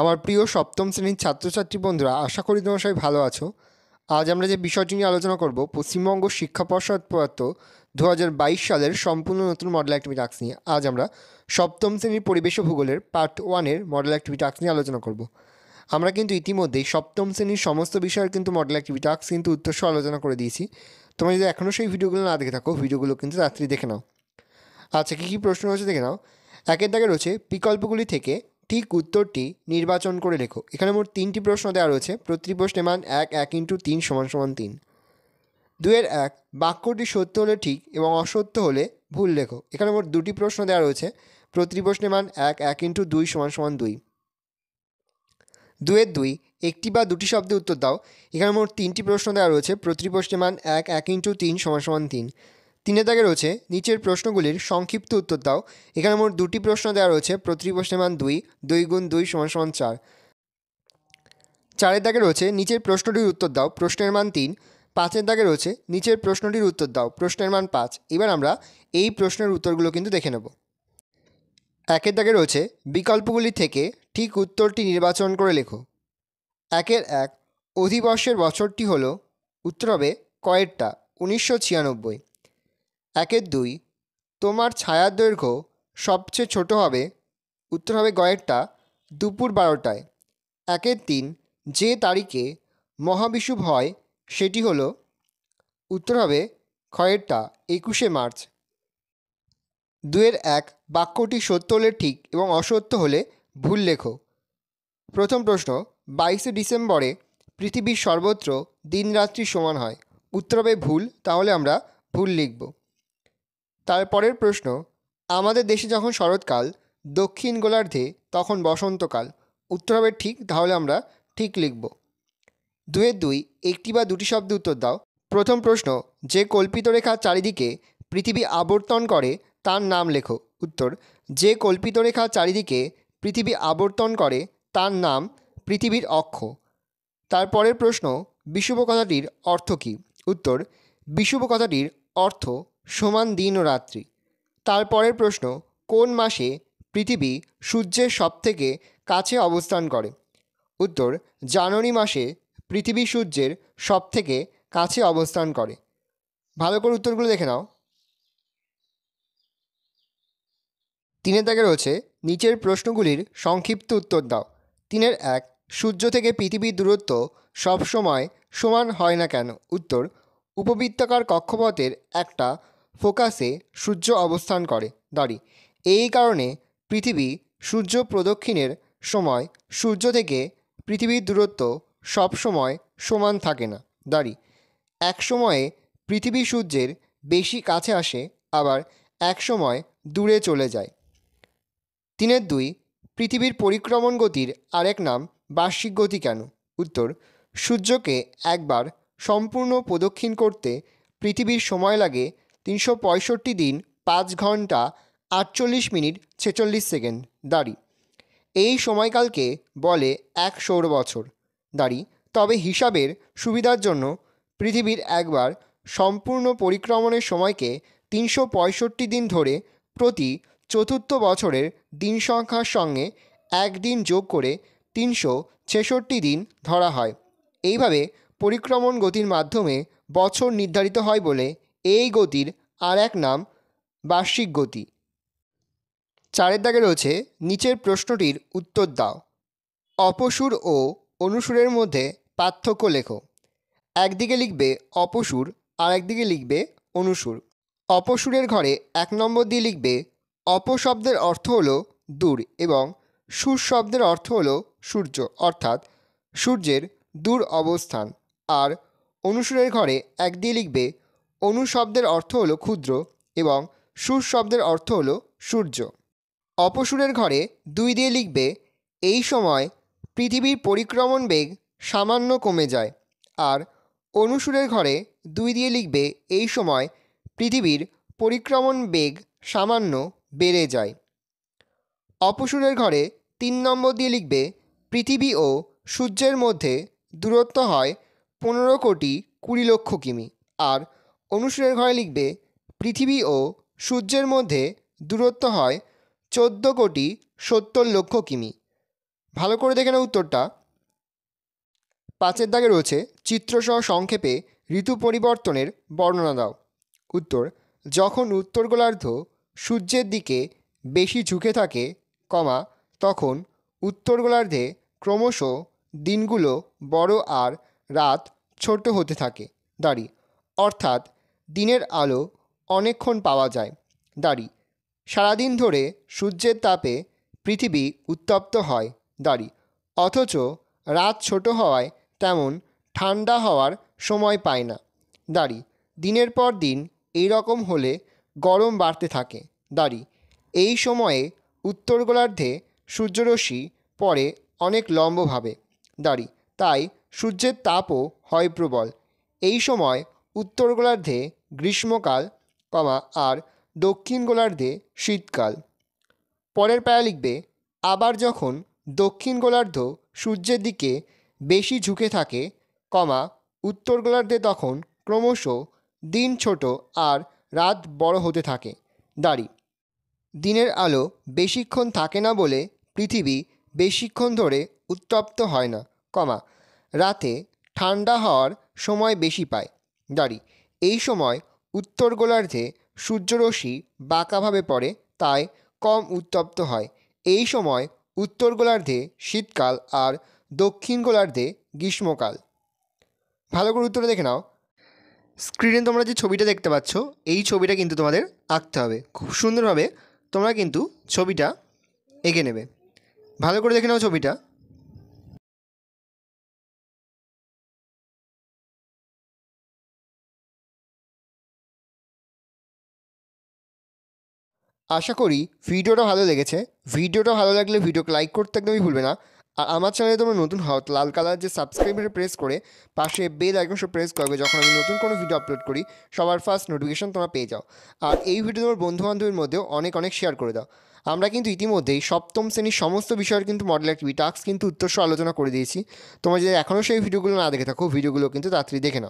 আমার প্রিয় সপ্তম শ্রেণীর ছাত্রছাত্রী বন্ধুরা আশা করি তোমরা সবাই ভালো আছো আজ আমরা যে বিষয়টি নিয়ে আলোচনা করব পশ্চিমবঙ্গ শিক্ষা পর্ষদ প্রদত্ত দু সালের সম্পূর্ণ নতুন মডেল অ্যাক্টিভি টাক্স নিয়ে আজ আমরা সপ্তম শ্রেণীর পরিবেশ ভূগোলের পার্ট ওয়ানের মডেল অ্যাক্টিভি টাক্স নিয়ে আলোচনা করব আমরা কিন্তু ইতিমধ্যেই সপ্তম শ্রেণীর সমস্ত বিষয়ের কিন্তু মডেল অ্যাক্টিভিটি টাক্স কিন্তু উত্তরসহ আলোচনা করে দিয়েছি তোমরা যদি এখনও সেই ভিডিওগুলো না দেখে থাকো ভিডিওগুলো কিন্তু রাত্রি দেখে নাও আচ্ছা কী কী প্রশ্ন রয়েছে দেখে নাও একের দাগে রয়েছে বিকল্পগুলি থেকে ঠিক উত্তরটি নির্বাচন করে লেখো এখানে মোট তিনটি প্রশ্ন দেওয়া রয়েছে প্রতিটি প্রশ্নের মান এক এক ইন্টু তিন সমান সমান তিন দুয়ের এক বাক্যটি সত্য হলে ঠিক এবং অসত্য হলে ভুল লেখো এখানে মোট দুটি প্রশ্ন দেওয়া রয়েছে প্রতিটি প্রশ্নের মান এক এক ইন্টু দুই সমান সমান দুই দুয়ের দুই একটি বা দুটি শব্দে উত্তর দাও এখানে মোট তিনটি প্রশ্ন দেওয়া রয়েছে প্রতিটি প্রশ্নের মান এক এক ইন্টু তিন সমান সমান তিন তিনে দাগে রয়েছে নিচের প্রশ্নগুলির সংক্ষিপ্ত উত্তর দাও এখানে মোট দুটি প্রশ্ন দেওয়া রয়েছে প্রতিটি প্রশ্নের মান দুই দুই গুণ দুই সমান সমান চার চারের দাগে রয়েছে নিচের প্রশ্নটির উত্তর দাও প্রশ্নের মান তিন পাঁচের দাগে রয়েছে নিচের প্রশ্নটির উত্তর দাও প্রশ্নের মান পাঁচ এবার আমরা এই প্রশ্নের উত্তরগুলো কিন্তু দেখে নেব একের দাগে রয়েছে বিকল্পগুলি থেকে ঠিক উত্তরটি নির্বাচন করে লেখো একের এক অধিবর্ষের বছরটি হলো উত্তর হবে কয়েরটা উনিশশো ছিয়ানব্বই একের দুই তোমার ছায়ার দৈর্ঘ্য সবচেয়ে ছোট হবে উত্তর হবে গয়েরটা দুপুর বারোটায় একের তিন যে তারিখে মহাবিষুব হয় সেটি হল উত্তর হবে খয়েরটা একুশে মার্চ দুয়ের এক বাক্যটি সত্য হলে ঠিক এবং অসত্য হলে ভুল লেখো প্রথম প্রশ্ন বাইশে ডিসেম্বরে পৃথিবীর সর্বত্র দিনরাত্রি সমান হয় উত্তর হবে ভুল তাহলে আমরা ভুল লিখব তারপরের প্রশ্ন আমাদের দেশে যখন শরৎকাল দক্ষিণ গোলার্ধে তখন বসন্তকাল উত্তর হবে ঠিক তাহলে আমরা ঠিক লিখব দুয়ের দুই একটি বা দুটি শব্দ উত্তর দাও প্রথম প্রশ্ন যে কল্পিত রেখা চারিদিকে পৃথিবী আবর্তন করে তার নাম লেখো উত্তর যে কল্পিত রেখা চারিদিকে পৃথিবী আবর্তন করে তার নাম পৃথিবীর অক্ষ তারপরের প্রশ্ন বিশুভ কথাটির অর্থ কী উত্তর বিশুভ কথাটির অর্থ সমান দিন ও রাত্রি তারপরের প্রশ্ন কোন মাসে পৃথিবী সূর্যের সবথেকে কাছে অবস্থান করে উত্তর জানুয়ারি মাসে পৃথিবী সূর্যের সবথেকে কাছে অবস্থান করে ভালো করে উত্তরগুলো দেখে নাও তিনের দাগে রয়েছে নিচের প্রশ্নগুলির সংক্ষিপ্ত উত্তর দাও তিনের এক সূর্য থেকে পৃথিবীর দূরত্ব সবসময় সমান হয় না কেন উত্তর উপবৃত্তাকার কক্ষপথের একটা ফোকাসে সূর্য অবস্থান করে দাঁড়ি এই কারণে পৃথিবী সূর্য প্রদক্ষিণের সময় সূর্য থেকে পৃথিবীর দূরত্ব সব সময় সমান থাকে না দাঁড়ি এক সময়ে পৃথিবী সূর্যের বেশি কাছে আসে আবার এক সময় দূরে চলে যায় তিনের দুই পৃথিবীর পরিক্রমণ গতির আরেক নাম বার্ষিক গতি কেন উত্তর সূর্যকে একবার সম্পূর্ণ প্রদক্ষিণ করতে পৃথিবীর সময় লাগে তিনশো পঁয়ষট্টি দিন পাঁচ ঘন্টা আটচল্লিশ মিনিট ছেচল্লিশ সেকেন্ড দাঁড়ি এই সময়কালকে বলে এক সৌর বছর দাঁড়ি তবে হিসাবের সুবিধার জন্য পৃথিবীর একবার সম্পূর্ণ পরিক্রমণের সময়কে তিনশো পঁয়ষট্টি দিন ধরে প্রতি চতুর্থ বছরের দিন সংখ্যার সঙ্গে একদিন যোগ করে তিনশো ছেষট্টি দিন ধরা হয় এইভাবে পরিক্রমণ গতির মাধ্যমে বছর নির্ধারিত হয় বলে এই গতির আর এক নাম বার্ষিক গতি চারের দাগে রয়েছে নিচের প্রশ্নটির উত্তর দাও অপসুর ও অনুসুরের মধ্যে পার্থক্য লেখো একদিকে লিখবে অপসুর আর একদিকে লিখবে অনুসুর অপসুরের ঘরে এক নম্বর দিয়ে লিখবে অপশব্দের অর্থ হল দূর এবং সুর শব্দের অর্থ হল সূর্য অর্থাৎ সূর্যের দূর অবস্থান আর অনুসুরের ঘরে এক দিয়ে লিখবে অনু শব্দের অর্থ হলো ক্ষুদ্র এবং সুর শব্দের অর্থ হলো সূর্য অপসুরের ঘরে দুই দিয়ে লিখবে এই সময় পৃথিবীর পরিক্রমণ বেগ সামান্য কমে যায় আর অনুসুরের ঘরে দুই দিয়ে লিখবে এই সময় পৃথিবীর পরিক্রমণ বেগ সামান্য বেড়ে যায় অপসুরের ঘরে তিন নম্বর দিয়ে লিখবে পৃথিবী ও সূর্যের মধ্যে দূরত্ব হয় পনেরো কোটি কুড়ি লক্ষ কিমি আর অনুশীলনের ঘরে লিখবে পৃথিবী ও সূর্যের মধ্যে দূরত্ব হয় চোদ্দো কোটি সত্তর লক্ষ কিমি ভালো করে দেখে না উত্তরটা পাঁচের দাগে রয়েছে চিত্রসহ সংক্ষেপে ঋতু পরিবর্তনের বর্ণনা দাও উত্তর যখন উত্তর গোলার্ধ সূর্যের দিকে বেশি ঝুঁকে থাকে কমা তখন উত্তর গোলার্ধে ক্রমশ দিনগুলো বড় আর রাত ছোট হতে থাকে দাঁড়ি অর্থাৎ দিনের আলো অনেকক্ষণ পাওয়া যায় দাড়ি সারাদিন ধরে সূর্যের তাপে পৃথিবী উত্তপ্ত হয় দাড়ি অথচ রাত ছোট হওয়ায় তেমন ঠান্ডা হওয়ার সময় পায় না দাড়ি দিনের পর দিন এই রকম হলে গরম বাড়তে থাকে দাড়ি এই সময়ে উত্তর গোলার্ধে সূর্যরশ্মি পড়ে অনেক লম্বভাবে দাড়ি তাই সূর্যের তাপও হয় প্রবল এই সময় উত্তর গোলার্ধে গ্রীষ্মকাল কমা আর দক্ষিণ গোলার্ধে শীতকাল পরের প্যারা লিখবে আবার যখন দক্ষিণ গোলার্ধ সূর্যের দিকে বেশি ঝুঁকে থাকে কমা উত্তর গোলার্ধে তখন ক্রমশ দিন ছোট আর রাত বড় হতে থাকে দাড়ি দিনের আলো বেশিক্ষণ থাকে না বলে পৃথিবী বেশিক্ষণ ধরে উত্তপ্ত হয় না কমা রাতে ঠান্ডা হওয়ার সময় বেশি পায় দাঁড়ি এই সময় উত্তর গোলার্ধে সূর্যরশ্মি বাঁকাভাবে পড়ে তাই কম উত্তপ্ত হয় এই সময় উত্তর গোলার্ধে শীতকাল আর দক্ষিণ গোলার্ধে গ্রীষ্মকাল ভালো করে উত্তরে দেখে নাও স্ক্রিনে তোমরা যে ছবিটা দেখতে পাচ্ছ এই ছবিটা কিন্তু তোমাদের আঁকতে হবে খুব সুন্দরভাবে তোমরা কিন্তু ছবিটা এঁকে নেবে ভালো করে দেখে নাও ছবিটা আশা করি ভিডিওটা ভালো লেগেছে ভিডিওটা ভালো লাগলে ভিডিওকে লাইক করতে একদমই ভুলবে না আর আমার চ্যানেলে তোমরা নতুন হও লাল কালার যে সাবস্ক্রাইবারে প্রেস করে পাশে বেল আইকনসে প্রেস করবে যখন আমি নতুন কোনো ভিডিও আপলোড করি সবার ফার্স্ট নোটিফিকেশন তোমরা পেয়ে যাও আর এই ভিডিও তোমার বন্ধুবান্ধবের মধ্যেও অনেক অনেক শেয়ার করে দাও আমরা কিন্তু ইতিমধ্যেই সপ্তম শ্রেণীর সমস্ত বিষয়ের কিন্তু মডেল অ্যাক্টিভিটি টাস্ক কিন্তু উত্তর আলোচনা করে দিয়েছি তোমরা যদি এখনও সেই ভিডিওগুলো না দেখে থাকো ভিডিওগুলো কিন্তু তাড়াতাড়ি দেখে নাও